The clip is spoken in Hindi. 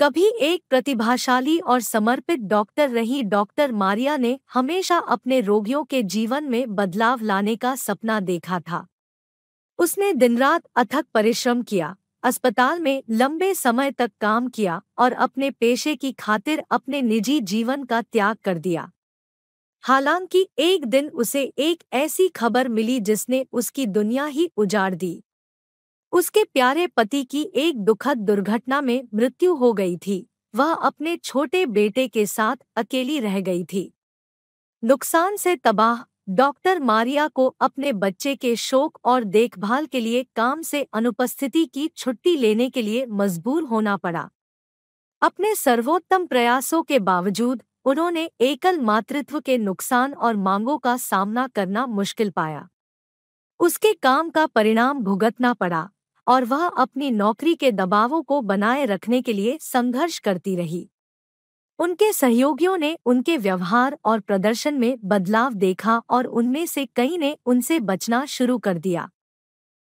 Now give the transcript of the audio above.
कभी एक प्रतिभाशाली और समर्पित डॉक्टर रही डॉक्टर मारिया ने हमेशा अपने रोगियों के जीवन में बदलाव लाने का सपना देखा था उसने दिन रात अथक परिश्रम किया अस्पताल में लंबे समय तक काम किया और अपने पेशे की खातिर अपने निजी जीवन का त्याग कर दिया हालांकि एक दिन उसे एक ऐसी खबर मिली जिसने उसकी दुनिया ही उजाड़ दी उसके प्यारे पति की एक दुखद दुर्घटना में मृत्यु हो गई थी वह अपने छोटे बेटे के साथ अकेली रह गई थी नुकसान से तबाह डॉक्टर मारिया को अपने बच्चे के शोक और देखभाल के लिए काम से अनुपस्थिति की छुट्टी लेने के लिए मजबूर होना पड़ा अपने सर्वोत्तम प्रयासों के बावजूद उन्होंने एकल मातृत्व के नुकसान और मांगों का सामना करना मुश्किल पाया उसके काम का परिणाम भुगतना पड़ा और वह अपनी नौकरी के दबावों को बनाए रखने के लिए संघर्ष करती रही उनके सहयोगियों ने उनके व्यवहार और प्रदर्शन में बदलाव देखा और उनमें से कई ने उनसे बचना शुरू कर दिया